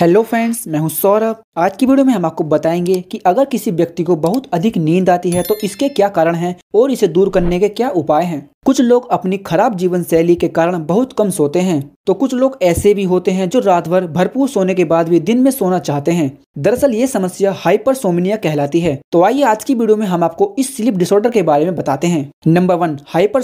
hello friends मैं हूं सौरभ आज की वीडियो में हम आपको बताएंगे कि अगर किसी व्यक्ति को बहुत अधिक नींद आती है तो इसके क्या कारण हैं और इसे दूर करने के क्या उपाय हैं कुछ लोग अपनी खराब जीवन शैली के कारण बहुत कम सोते हैं तो कुछ लोग ऐसे भी होते हैं जो रात भर भरपूर सोने के बाद भी दिन में सोना चाहते हैं दरअसल ये समस्या हाइपर कहलाती है तो आइए आज की वीडियो में हम आपको इस स्लीप डिसऑर्डर के बारे में बताते हैं नंबर वन हाइपर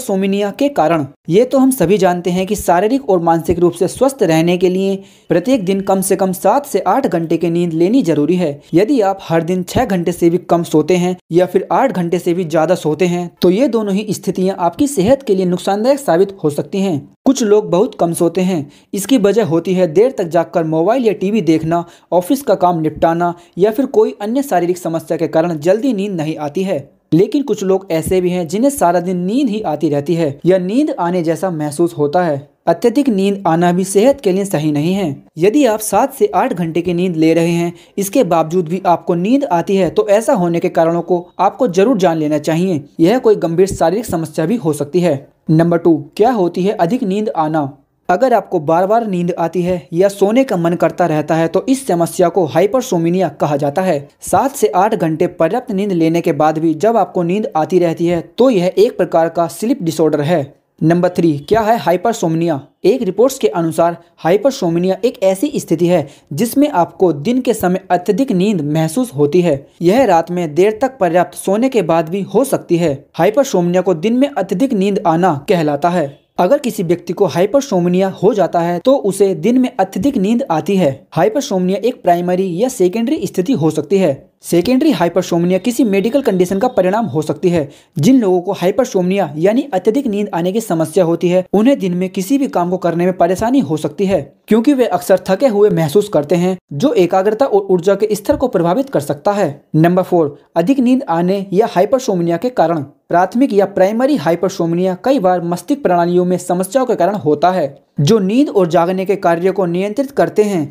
के कारण ये तो हम सभी जानते हैं की शारीरिक और मानसिक रूप से स्वस्थ रहने के लिए प्रत्येक दिन कम से कम सात से आठ घंटे की नींद लेनी जरूरी है यदि आप हर दिन छह घंटे से भी कम सोते हैं या फिर आठ घंटे से भी ज्यादा सोते हैं तो ये दोनों ही स्थितियाँ आपकी सेहत सेहत के लिए नुकसानदायक साबित हो सकती हैं कुछ लोग बहुत कम सोते हैं इसकी वजह होती है देर तक जागकर मोबाइल या टीवी देखना ऑफिस का काम निपटाना या फिर कोई अन्य शारीरिक समस्या के कारण जल्दी नींद नहीं आती है लेकिन कुछ लोग ऐसे भी हैं जिन्हें सारा दिन नींद ही आती रहती है या नींद आने जैसा महसूस होता है अत्यधिक नींद आना भी सेहत के लिए सही नहीं है यदि आप सात से आठ घंटे की नींद ले रहे हैं इसके बावजूद भी आपको नींद आती है तो ऐसा होने के कारणों को आपको जरूर जान लेना चाहिए यह कोई गंभीर शारीरिक समस्या भी हो सकती है नंबर टू क्या होती है अधिक नींद आना अगर आपको बार बार नींद आती है या सोने का मन करता रहता है तो इस समस्या को हाइपरसोमिनिया कहा जाता है सात से आठ घंटे पर्याप्त नींद लेने के बाद भी जब आपको नींद आती रहती है तो यह एक प्रकार का स्लिप डिसऑर्डर है नंबर थ्री क्या है हाइपरसोमिनिया एक रिपोर्ट्स के अनुसार हाइपरसोमिनिया एक ऐसी स्थिति है जिसमें आपको दिन के समय अत्यधिक नींद महसूस होती है यह रात में देर तक पर्याप्त सोने के बाद भी हो सकती है हाइपरसोमिनिया को दिन में अत्यधिक नींद आना कहलाता है अगर किसी व्यक्ति को हाइपरसोमनिया हो जाता है तो उसे दिन में अत्यधिक नींद आती है हाइपरसोमनिया एक प्राइमरी या सेकेंडरी स्थिति हो सकती है सेकेंडरी हाइपरसोमनिया किसी मेडिकल कंडीशन का परिणाम हो सकती है जिन लोगों को हाइपरसोमनिया यानी अत्यधिक नींद आने की समस्या होती है उन्हें दिन में किसी भी काम को करने में परेशानी हो सकती है क्योंकि वे अक्सर थके हुए महसूस करते हैं जो एकाग्रता और ऊर्जा के स्तर को प्रभावित कर सकता है नंबर फोर अधिक नींद आने या हाइपरसोमनिया के कारण प्राथमिक या प्राइमरी हाइपरसोमनिया कई बार मस्तिष्क प्रणालियों में समस्याओं के कारण होता है जो नींद और जागने के कार्य को नियंत्रित करते हैं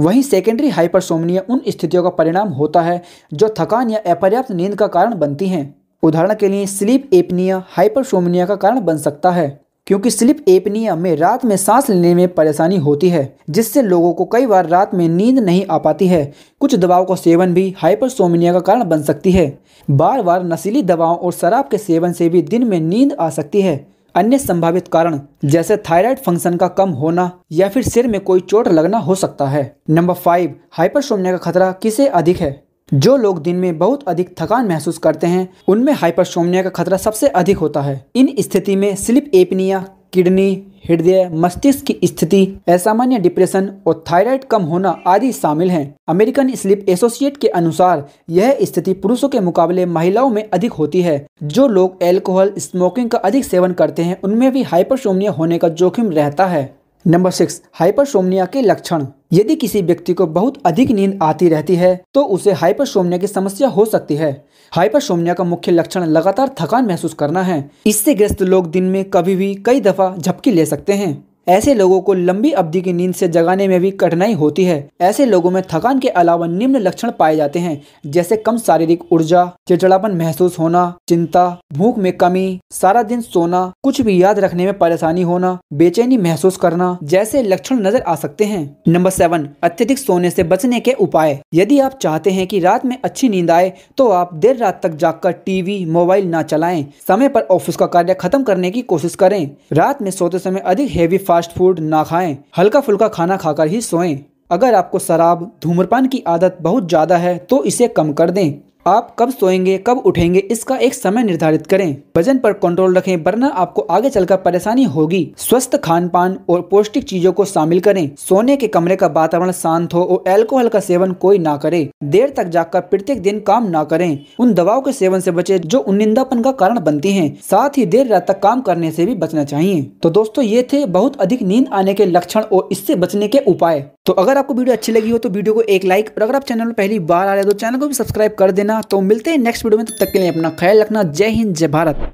वहीं सेकेंडरी हाइपरसोमनिया उन स्थितियों का परिणाम होता है जो थकान या अपर्याप्त नींद का कारण बनती हैं उदाहरण के लिए स्लीप एपनिया हाइपरसोमनिया का कारण बन सकता है क्योंकि स्लिप एपनिया में रात में सांस लेने में परेशानी होती है जिससे लोगों को कई बार रात में नींद नहीं आ पाती है कुछ दवाओं का सेवन भी हाइपरसोमिनिया का कारण बन सकती है बार बार नशीली दवाओं और शराब के सेवन से भी दिन में नींद आ सकती है अन्य संभावित कारण जैसे थायराइड फंक्शन का कम होना या फिर सिर में कोई चोट लगना हो सकता है नंबर फाइव हाइपरसोमनिया का खतरा किसे अधिक है जो लोग दिन में बहुत अधिक थकान महसूस करते हैं उनमें हाइपरसोमनिया का खतरा सबसे अधिक होता है इन स्थिति में स्लिप एपनिया किडनी हृदय मस्तिष्क की स्थिति असामान्य डिप्रेशन और थायराइड कम होना आदि शामिल हैं अमेरिकन स्लिप एसोसिएट के अनुसार यह स्थिति पुरुषों के मुकाबले महिलाओं में अधिक होती है जो लोग एल्कोहल स्मोकिंग का अधिक सेवन करते हैं उनमें भी हाइपरसोमिया होने का जोखिम रहता है नंबर सिक्स हाइपरसोमनिया के लक्षण यदि किसी व्यक्ति को बहुत अधिक नींद आती रहती है तो उसे हाइपरसोमनिया की समस्या हो सकती है हाइपरसोमनिया का मुख्य लक्षण लगातार थकान महसूस करना है इससे ग्रस्त लोग दिन में कभी भी कई दफा झपकी ले सकते हैं ऐसे लोगों को लंबी अवधि की नींद से जगाने में भी कठिनाई होती है ऐसे लोगों में थकान के अलावा निम्न लक्षण पाए जाते हैं जैसे कम शारीरिक ऊर्जा चिड़चिड़ापन महसूस होना चिंता भूख में कमी सारा दिन सोना कुछ भी याद रखने में परेशानी होना बेचैनी महसूस करना जैसे लक्षण नजर आ सकते हैं नंबर सेवन अत्यधिक सोने से बचने के उपाय यदि आप चाहते हैं कि रात में अच्छी नींद आए तो आप देर रात तक जागकर टीवी मोबाइल न चलाएं समय पर ऑफिस का कार्य खत्म करने की कोशिश करें रात में सोते समय अधिक हेवी फास्ट फूड ना खाएं हल्का फुल्का खाना खाकर ही सोएं अगर आपको शराब धूम्रपान की आदत बहुत ज़्यादा है तो इसे कम कर दें आप कब सोएंगे कब उठेंगे इसका एक समय निर्धारित करें वजन पर कंट्रोल रखें वरना आपको आगे चलकर परेशानी होगी स्वस्थ खान पान और पौष्टिक चीजों को शामिल करें सोने के कमरे का वातावरण शांत हो और एल्कोहल का सेवन कोई ना करे देर तक जाकर प्रत्येक दिन काम ना करें उन दवाओं के सेवन से बचे जो उनिंदापन का कारण बनती है साथ ही देर रात तक काम करने से भी बचना चाहिए तो दोस्तों ये थे बहुत अधिक नींद आने के लक्षण और इससे बचने के उपाय तो अगर आपको वीडियो अच्छी लगी हो तो वीडियो को एक लाइक और अगर आप चैनल में पहली बार आ रहे हो तो चैनल को भी सब्सक्राइब कर देना तो मिलते हैं नेक्स्ट वीडियो में तब तक के लिए अपना ख्याल रखना जय हिंद जय भारत